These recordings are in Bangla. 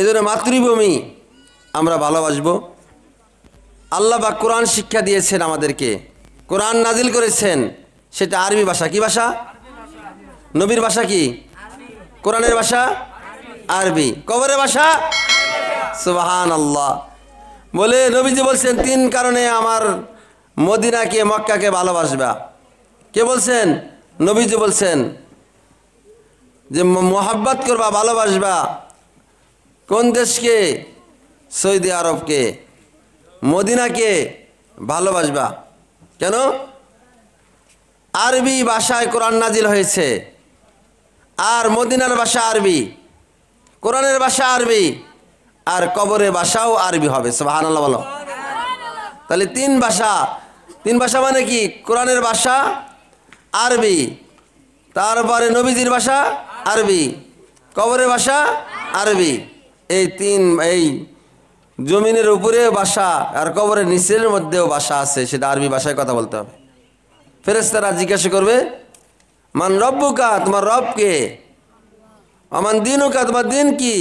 এই জন্য মাতৃভূমি আমরা ভালোবাসবো আল্লাহ বা কোরআন শিক্ষা দিয়েছেন আমাদেরকে কোরআন নাজিল করেছেন সেটা আরবি ভাষা কি ভাষা নবীর ভাষা কি কোরআনের ভাষা আরবি কবরের ভাষা সুবাহান আল্লাহ বলে নবীজি বলছেন তিন কারণে আমার মদিনাকে মক্কাকে ভালোবাসবা কে বলছেন নবীজি বলছেন যে মোহাব্বত করবা ভালোবাসবা কোন দেশকে সৌদি আরবকে মদিনাকে ভালোবাসবা কেন আরবি ভাষায় কোরআন নাজিল হয়েছে আর মদিনার ভাষা আরবি কোরআনের ভাষা আরবি আর কবরের ভাষাও আরবি হবে সোহানাল্লাহ বলো তাহলে তিন ভাষা তিন ভাষা মানে কি কোরআনের ভাষা আরবি তারপরে নবীজির ভাষা আরবি কবরের ভাষা আরবি এই তিন এই জমিনের উপরে বাসা আর কবরের নিচের মধ্যেও বাসা আছে সেটা আরবি ভাষায় কথা বলতে হবে ফেরেস্তারা জিজ্ঞাসা করবে মান রব্বুকা তোমার রবকে আমার দিনুকা তোমার দিন কি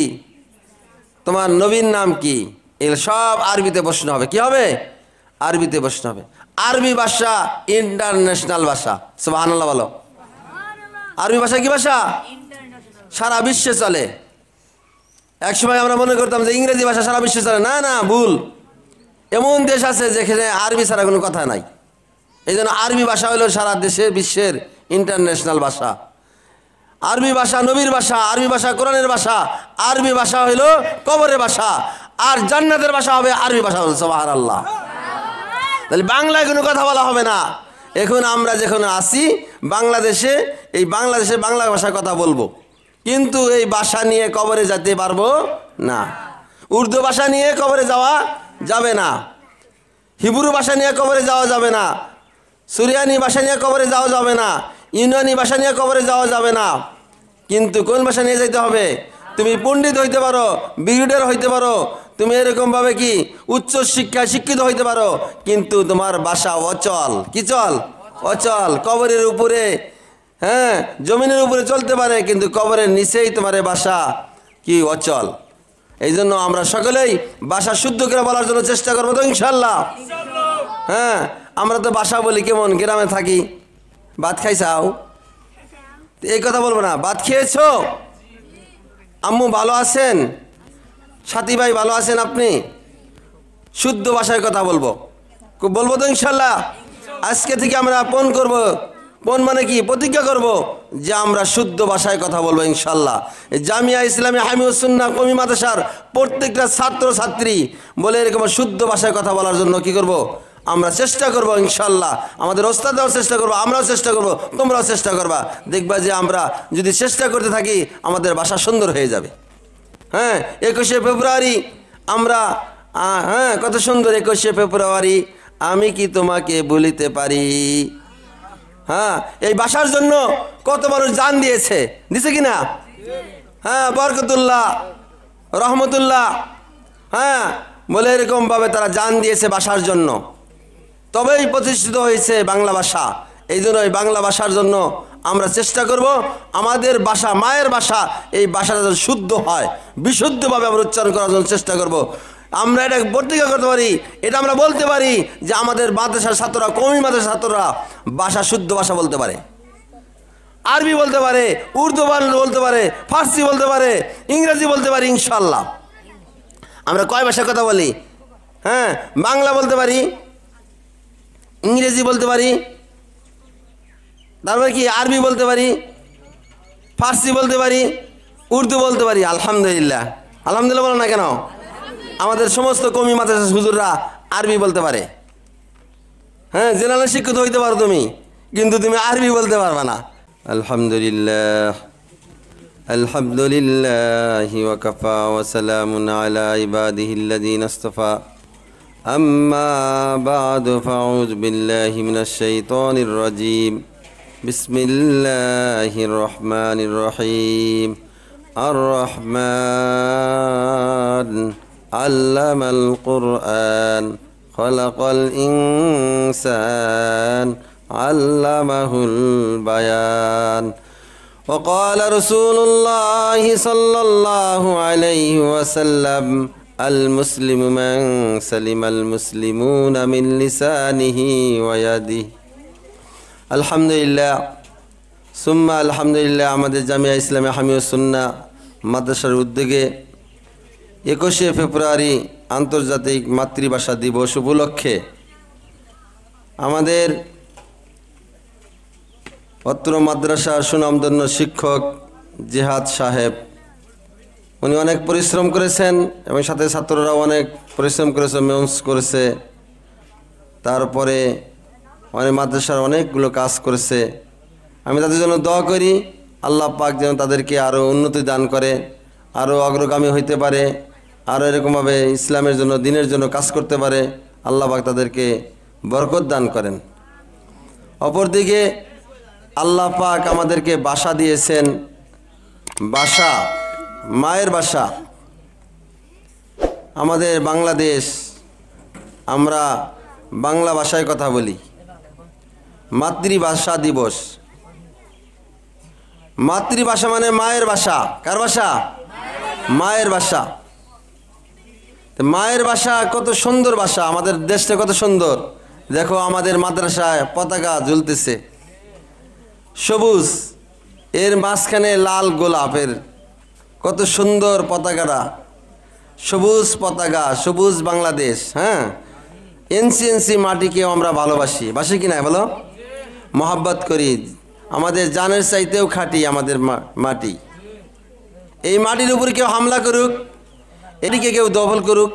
তোমার নবীন নাম কি এগুলো সব আরবিতে প্রশ্ন হবে কি হবে আরবিতে প্রশ্ন হবে আরবি ভাষা ইন্টারন্যাশনাল ভাষা সুবাহ বলো আরবি ভাষা কি ভাষা সারা বিশ্বে চলে একসময় আমরা মনে করতাম যে ইংরেজি ভাষা সারা বিশ্বে চলে না না ভুল এমন দেশ আছে যেখানে আরবি ছাড়া কোনো কথা নাই এই জন্য আরবি ভাষা হলো সারা দেশে বিশ্বের ইন্টারন্যাশনাল ভাষা আরবি ভাষা নবীর ভাষা আরবি ভাষা কোরআনের ভাষা আরবি ভাষা হইল কবরের ভাষা আর জান্নাতের ভাষা হবে আরবি ভাষা হল সবাহার আল্লাহ তাহলে বাংলায় কোনো কথা বলা হবে না এখন আমরা যেখানে আসি বাংলাদেশে এই বাংলাদেশে বাংলা ভাষায় কথা বলবো কিন্তু এই বাসা নিয়ে কবরে যেতে পারবো না উর্দু ভাষা নিয়ে কবরে যাওয়া যাবে না হিব্রু ভাষা নিয়ে কবরে যাওয়া যাবে না সুরিয়ানি ভাষা নিয়ে কবরে যাওয়া যাবে না ইউনানি ভাষা নিয়ে কবরে যাওয়া যাবে না কিন্তু কোন ভাষা নিয়ে যেতে হবে তুমি পণ্ডিত হইতে পারো বিগ্রেডার হইতে পারো তুমি এরকমভাবে কি উচ্চ শিক্ষা শিক্ষিত হইতে পারো কিন্তু তোমার বাসা অচল কি চল অচল কবরের উপরে হ্যাঁ জমিনের উপরে চলতে পারে কিন্তু কবরের নিচেই তোমার বাসা কি অচল এই জন্য আমরা সকলেই বাসা শুদ্ধ করে বলার জন্য চেষ্টা করবো তো ইনশাল্লাহ হ্যাঁ আমরা তো বাসা বলি কেমন গ্রামে থাকি ভাত খাইছাও এই কথা বলবো না ভাত খেয়েছ আম্মু ভালো আছেন সাথী ভাই ভালো আছেন আপনি শুদ্ধ ভাষায় কথা বলবো বলবো তো ইনশাল্লাহ আজকে থেকে আমরা ফোন করবো বোন মানে কি প্রতিজ্ঞা করব যে আমরা শুদ্ধ ভাষায় কথা বলবো ইনশাল্লাহ জামিয়া ইসলামী হামিউসুন্না কমি মাদাসার প্রত্যেকটা ছাত্র ছাত্রী বলে এরকম শুদ্ধ ভাষায় কথা বলার জন্য কি করব। আমরা চেষ্টা করব ইনশাল্লাহ আমাদের ওস্তাদরাও চেষ্টা করবো আমরাও চেষ্টা করব তোমরাও চেষ্টা করবা দেখবা যে আমরা যদি চেষ্টা করতে থাকি আমাদের ভাষা সুন্দর হয়ে যাবে হ্যাঁ একুশে ফেব্রুয়ারি আমরা হ্যাঁ কত সুন্দর একুশে ফেব্রুয়ারি আমি কি তোমাকে বলিতে পারি হ্যাঁ এই বাসার জন্য কত মানুষ জান দিয়েছে দিছে কিনা হ্যাঁ বরকতুল্লাহ রহমতুল্লাহ হ্যাঁ বলে এরকমভাবে তারা জান দিয়েছে বাসার জন্য তবেই প্রতিষ্ঠিত হয়েছে বাংলা ভাষা এই জন্য এই বাংলা ভাষার জন্য আমরা চেষ্টা করব আমাদের ভাষা মায়ের ভাষা এই ভাষাটা শুদ্ধ হয় বিশুদ্ধভাবে আমরা উচ্চারণ করার জন্য চেষ্টা করব। আমরা এটা প্রতিজ্ঞা করতে পারি এটা আমরা বলতে পারি যে আমাদের মাদ্রাসার ছাত্ররা কমি মাদ্রাসার ছাত্ররা ভাষা শুদ্ধ ভাষা বলতে পারে আরবি বলতে পারে উর্দু বলতে পারে ফার্সি বলতে পারে ইংরেজি বলতে পারি ইনশাল্লাহ আমরা কয় ভাষায় কথা বলি হ্যাঁ বাংলা বলতে পারি ইংরেজি বলতে পারি তারপরে কি আরবি বলতে পারি ফার্সি বলতে পারি উর্দু বলতে পারি আলহামদুলিল্লাহ আলহামদুলিল্লাহ বলো না কেন আমাদের সমস্ত কমি মাদ্রাসা হুজুররা আরবি বলতে পারে হ্যাঁ জেনারেল শিক্ষিত হইতে পারো তুমি কিন্তু তুমি আরবি বলতে পারবে না আলহামদুলিল্লাহ আলহামদুলিল্লাহ ওয়াকাফা ওয়াসালামুন আলা ইবাদিহিল্লাযীনা ইসতাফা আম্মা বা'দু ফাউযু বিল্লাহি মিনাশ শাইতানির রাজীম বিসমিল্লাহির রহিম আর علم القرآن خلق الإنسان علمه البيان وقال رسول الله صلى الله عليه وسلم المسلم من سلم المسلمون من لسانه ويده الحمد لله ثم الحمد لله عمد جميع اسلام حمي السنة مدشر উদ্যোগে একুশে ফেব্রুয়ারি আন্তর্জাতিক মাতৃভাষা দিবস উপলক্ষে আমাদের অত্র মাদ্রাসার সুনামধন্য শিক্ষক জেহাদ সাহেব উনি অনেক পরিশ্রম করেছেন এবং সাথে ছাত্ররাও অনেক পরিশ্রম করেছে মেন্স করেছে তারপরে অনেক মাদ্রাসার অনেকগুলো কাজ করেছে আমি তাদের জন্য দোয়া করি আল্লাহ পাক যেন তাদেরকে আরও উন্নতি দান করে আরও অগ্রগামী হইতে পারে আরও এরকমভাবে ইসলামের জন্য দিনের জন্য কাজ করতে পারে আল্লাহবাক তাদেরকে বরকত দান করেন অপরদিকে আল্লাহ পাক আমাদেরকে বাসা দিয়েছেন বাসা মায়ের বাসা আমাদের বাংলাদেশ আমরা বাংলা ভাষায় কথা বলি মাতৃভাষা দিবস মাতৃভাষা মানে মায়ের ভাষা কার ভাষা মায়ের ভাষা মায়ের বাসা কত সুন্দর বাসা আমাদের দেশটা কত সুন্দর দেখো আমাদের মাদ্রাসায় পতাকা ঝুলতেছে সবুজ এর মাঝখানে লাল গোলাপের কত সুন্দর পতাকাটা সবুজ পতাকা সবুজ বাংলাদেশ হ্যাঁ এনসি এনসি মাটিকেও আমরা ভালোবাসি বাসি কি না বলো মোহাব্বত করি আমাদের জানের চাইতেও খাটি আমাদের মাটি এই মাটির উপর কেউ হামলা করুক এটিকে কেউ দখল করুক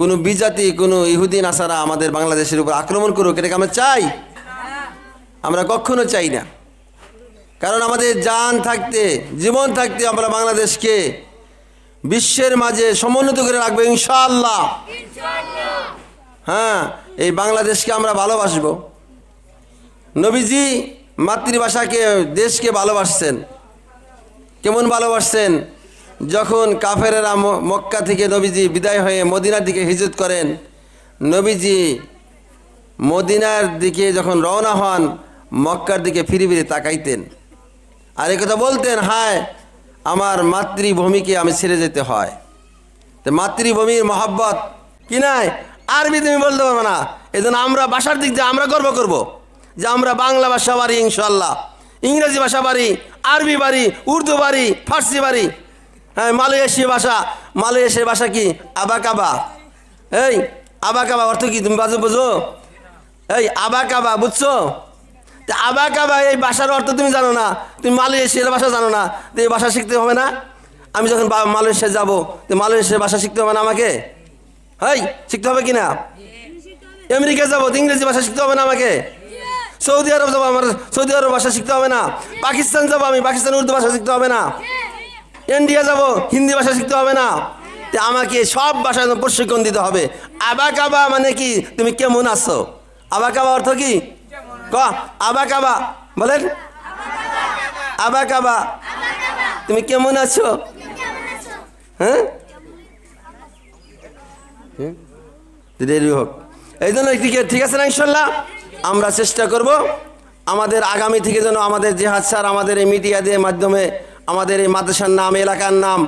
কোনো বিজাতি কোনো ইহুদিন আসারা আমাদের বাংলাদেশের উপর আক্রমণ করুক এটাকে আমরা চাই আমরা কখনো চাই না কারণ আমাদের যান থাকতে জীবন থাকতে আমরা বাংলাদেশকে বিশ্বের মাঝে সমুন্নত করে রাখবো ইনশাল্লাহ হ্যাঁ এই বাংলাদেশকে আমরা ভালোবাসব নবীজি মাতৃভাষাকে দেশকে ভালোবাসছেন কেমন ভালোবাসছেন যখন কাফেরেরা মক্কা থেকে নবীজি বিদায় হয়ে মদিনার দিকে হিজত করেন নবীজি মদিনার দিকে যখন রওনা হন মক্কার দিকে ফিরে ফিরে তাকাইতেন আর কথা বলতেন হায় আমার মাতৃভূমিকে আমি ছেড়ে যেতে হয় তো মাতৃভূমির মহাব্বত কি নাই আরবি তুমি বলতে পারবো না এই আমরা বাসার দিক যে আমরা গর্ব করব। যে আমরা বাংলা ভাষা বাড়ি ইনশাল্লাহ ইংরেজি ভাষা বাড়ি আরবি বাড়ি উর্দু বাড়ি ফার্সি বাড়ি হ্যাঁ মালয়েশিয়া ভাষা মালয়েশিয়ার ভাষা কি আবা কাবা এই আবা কাবা অর্থ কি তুমি বাজু বুঝো এই আবা কাবা বুঝছো আবা কাবা এই ভাষার অর্থ তুমি জানো না তুমি মালয়েশিয়ার ভাষা জানো না তো এই ভাষা শিখতে হবে না আমি যখন মালয়েশিয়া যাবো তো মালয়েশিয়ার ভাষা শিখতে হবে না আমাকে হাই শিখতে হবে কি না আমেরিকা যাবো তো ইংরেজি ভাষা শিখতে হবে না আমাকে সৌদি আরব যাবো আমার সৌদি আরব ভাষা শিখতে হবে না পাকিস্তান যাবো আমি পাকিস্তান উর্দু ভাষা শিখতে হবে না ইন্ডিয়া যাব হিন্দি ভাষা শিখতে হবে না আমাকে সব ভাষায় প্রশিক্ষণ দিতে হবে আবা কাবা মানে কি তুমি কেমন আছো আবা কাবা অর্থ কি ক আবা কাবা বলেন আবা কাবা তুমি কেমন আছো হ্যাঁ, হ্যাঁ? হোক এই জন্য ঠিক আছে না ইনশাল্লাহ আমরা চেষ্টা করব আমাদের আগামী থেকে যেন আমাদের জেহাদ স্যার আমাদের এই মিডিয়াদের মাধ্যমে আমাদের এই মাদ্রাসার নাম এলাকার নাম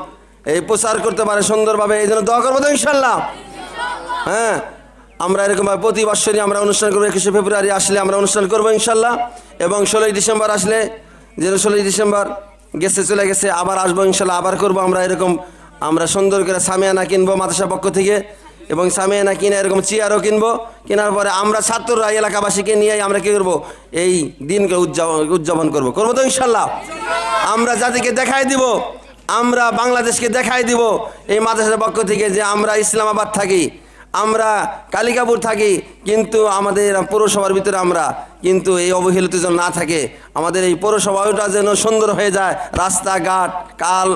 এই প্রচার করতে পারে সুন্দরভাবে এই জন্য দোয়া করবো তো ইনশাল্লাহ হ্যাঁ আমরা এরকমভাবে প্রতি বছরই আমরা অনুষ্ঠান করবো একুশে ফেব্রুয়ারি আসলে আমরা অনুষ্ঠান করবো ইনশাল্লাহ এবং ষোলোই ডিসেম্বর আসলে যেন ষোলোই ডিসেম্বর গেছে চলে গেছে আবার আসবো ইনশাল্লাহ আবার করবো আমরা এরকম আমরা সুন্দর করে সামিয়ানা কিনবো মাদ্রাসা পক্ষ থেকে এবং সামিয়ানা কিনে এরকম চেয়ারও কিনবো কেনার পরে আমরা ছাত্ররা এলাকাবাসীকে নিয়ে আমরা কী করব এই দিনকে উদযাপন উদযাপন করবো করবো তো ইনশাল্লাহ আমরা জাতিকে দেখাই দিব আমরা বাংলাদেশকে দেখাই দিব এই মাদ্রাসার পক্ষ থেকে যে আমরা ইসলামাবাদ থাকি আমরা কালিকাপুর থাকি কিন্তু আমাদের পৌরসভার ভিতরে আমরা কিন্তু এই অবহেলিত যেন না থাকে আমাদের এই পৌরসভাটা যেন সুন্দর হয়ে যায় রাস্তাঘাট কাল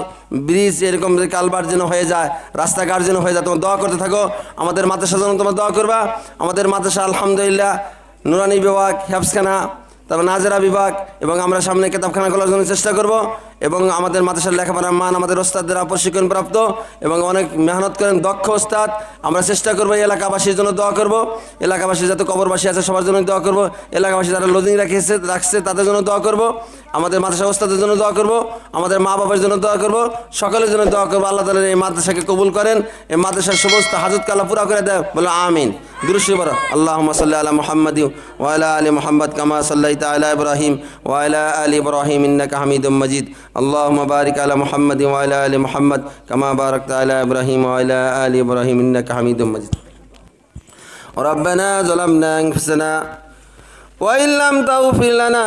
ব্রিজ এরকম কালবার যেন হয়ে যায় রাস্তাঘাট যেন হয়ে যায় তোমার দোয়া করতে থাকো আমাদের মাদ্রাসা যেন তোমার দোয়া করবা আমাদের মাদ্রাসা আলহামদুলিল্লাহ নুরানি বিভাগ হ্যাপসখানা তারপর নাজেরা বিভাগ এবং আমরা সামনে কেতাবখানা খোলার জন্য চেষ্টা করব এবং আমাদের মাদ্রাসার লেখাপড়ার মান আমাদের প্রশিক্ষণ প্রশিক্ষণপ্রাপ্ত এবং অনেক মেহনত করেন দক্ষ ওস্তাদ আমরা চেষ্টা করবো এলাকাবাসীর জন্য দোয়া করব এলাকাবাসী যাতে কবরবাসী আছে সবার জন্য দোয়া করব এলাকাবাসী যারা লজিং রাখিয়েছে রাখছে তাদের জন্য দোয়া করব আমাদের মাদ্রাসা ওস্তাদের জন্য দোয়া করব আমাদের মা বাবার জন্য দোয়া করব সকলের জন্য দোয়া করবো আল্লাহ তালা এই মাদ্রাসাকে কবুল করেন এই মাদ্রাসার সমস্ত হাজত কালা পুরা করে দেয় বলে আমিন দুরুশিবর আল্লাহ সাল্লাহ আল্লাহ মোহাম্মদ ওয়ালা আলী মোহাম্মদ কামা সাল্লাহ আলাহ ইব্রাহিম ওয়ালা আলী ইব্রাহিম ইন্নাকা হামিদ মজিদ اللهم بارك على محمد وعلى آل محمد كما باركت على إبراهيم وعلى آل إبراهيم إنك حميد مجيد ربنا ظلمنا أنفسنا وإن لم تغفر لنا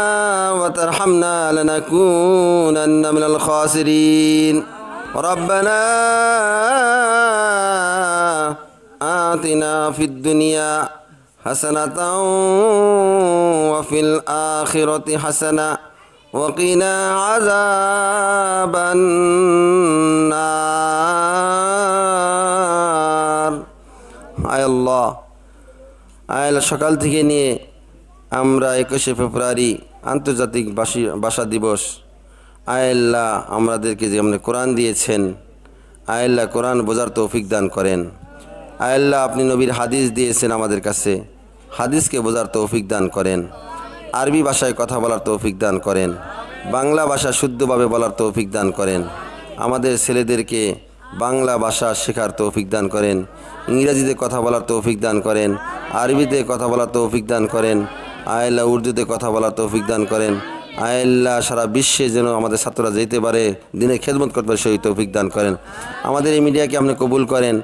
وترحمنا لنكونن من الخاسرين ربنا آتنا في الدنيا حسنة وفي الآخرة حسنة وقنا عذاب النار আয় আল্লাহ সকাল থেকে নিয়ে আমরা একুশে ফেব্রুয়ারি আন্তর্জাতিক বাসি ভাষা দিবস আয়াল্লা আমাদেরকে যেমন কোরআন দিয়েছেন আয়াল্লা কোরআন বোঝার তৌফিক দান করেন আয়াল্লা আপনি নবীর হাদিস দিয়েছেন আমাদের কাছে হাদিসকে বোঝার তৌফিক দান করেন আরবি ভাষায় কথা বলার তৌফিক দান করেন বাংলা ভাষা শুদ্ধভাবে বলার তৌফিক দান করেন আমাদের ছেলেদেরকে বাংলা ভাষা শেখার তৌফিক দান করেন ইংরেজিতে কথা বলার তৌফিক দান করেন আরবিতে কথা বলার তৌফিক দান করেন আয়লা উর্দুতে কথা বলার তৌফিক দান করেন আয়ল্লাহ সারা বিশ্বে যেন আমাদের ছাত্ররা যেতে পারে দিনে খেদমত করতে পারে সেই তৌফিক দান করেন আমাদের এই মিডিয়াকে আপনি কবুল করেন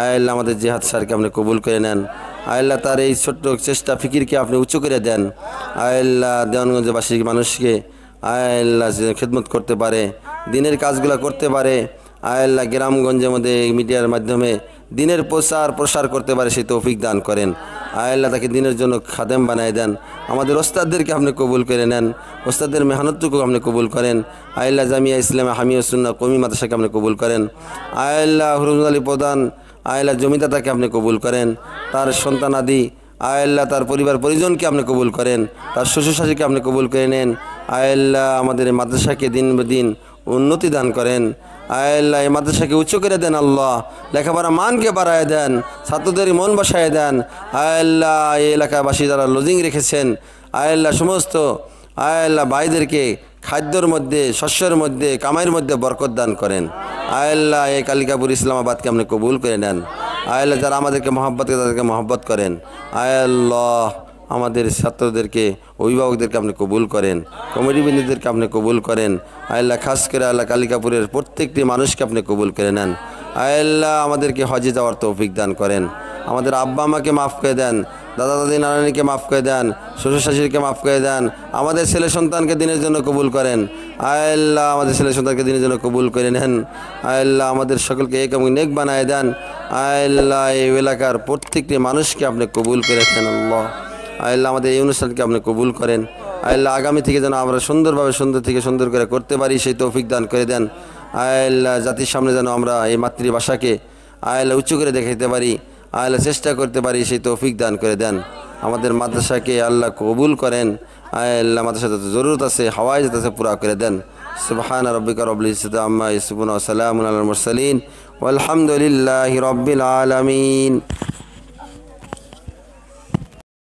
আয়াল্লা আমাদের জেহাদ স্যারকে আপনি কবুল করে নেন আল্লাহ তার এই ছোট্ট চেষ্টা ফিকিরকে আপনি উঁচু করে দেন আল্লাহ দেওয়ানগঞ্জবাসী মানুষকে আল্লাহ খেদমত করতে পারে দিনের কাজগুলো করতে পারে আল্লাহ গ্রামগঞ্জের মধ্যে মিডিয়ার মাধ্যমে দিনের প্রচার প্রসার করতে পারে সেই তৌফিক দান করেন আল্লাহ তাকে দিনের জন্য খাদেম বানায় দেন আমাদের ওস্তাদদেরকে আপনি কবুল করে নেন ওস্তাদের মেহনতটুকু আপনি কবুল করেন আল্লাহ জামিয়া ইসলাম হামিয়া সুন্না কমি মাদাসাকে আপনি কবুল করেন আল্লাহ হরুজ আলী প্রধান আয়লা জমিদাতাকে আপনি কবুল করেন তার সন্তান আদি আয়াল্লাহ তার পরিবার পরিজনকে আপনি কবুল করেন তার শ্বশুরশাশীকে আপনি কবুল করে নেন আয়াল্লাহ আমাদের মাদ্রাসাকে দিন দিন উন্নতি দান করেন আয়াল্লাহ এই মাদ্রাসাকে উচ্চ করে দেন আল্লাহ লেখাপড়া মানকে বাড়ায় দেন ছাত্রদের মন বসায় দেন আয়াল্লাহ এই এলাকাবাসী যারা লজিং রেখেছেন আয়াল্লাহ সমস্ত আয়াল্লাহ ভাইদেরকে খাদ্যর মধ্যে শস্যের মধ্যে কামাইয়ের মধ্যে বরকত দান করেন আয়াল্লাহ এই কালিকাপুর ইসলামাবাদকে আপনি কবুল করে নেন আয়াল্লাহ যারা আমাদেরকে মহব্বত করে তাদেরকে মহব্বত করেন আয়াল্লাহ আমাদের ছাত্রদেরকে অভিভাবকদেরকে আপনি কবুল করেন কমিটিবৃন্দদেরকে আপনি কবুল করেন আয়াল্লাহ খাস করে আল্লাহ কালিকাপুরের প্রত্যেকটি মানুষকে আপনি কবুল করে নেন আয়াল্লাহ আমাদেরকে হজে যাওয়ার তৌফিক দান করেন আমাদের আব্বা আমাকে মাফ করে দেন দাদা দাদি নারায়ণীকে মাফ করে দেন শ্বশুর শাশুড়িকে মাফ করে দেন আমাদের ছেলে সন্তানকে দিনের জন্য কবুল করেন আল্লাহ আমাদের ছেলে সন্তানকে দিনের জন্য কবুল করে নেন আল্লাহ আমাদের সকলকে এক এবং নেক বানায় দেন আল্লাহ এই এলাকার প্রত্যেকটি মানুষকে আপনি কবুল করে দেন আল্লাহ আল্লাহ আমাদের এই অনুষ্ঠানকে আপনি কবুল করেন আল্লাহ আগামী থেকে যেন আমরা সুন্দরভাবে সুন্দর থেকে সুন্দর করে করতে পারি সেই তৌফিক দান করে দেন আল্লাহ জাতির সামনে যেন আমরা এই মাতৃভাষাকে আল্লাহ উঁচু করে দেখাইতে পারি আল্লাহ চেষ্টা করতে পারি সেই তৌফিক দান করে দেন আমাদের মাদ্রাসাকে আল্লাহ কবুল করেন আল্লাহ মাদ্রাসা জরুরত আছে হাওয়াই আছে পুরা করে দেন সুবহান রব্বিকা রব্বুল ইজ্জত আম্মা সালাম ওয়া সালামুন আলাল মুরসালিন ওয়ালহামদুলিল্লাহি রব্বিল আলামিন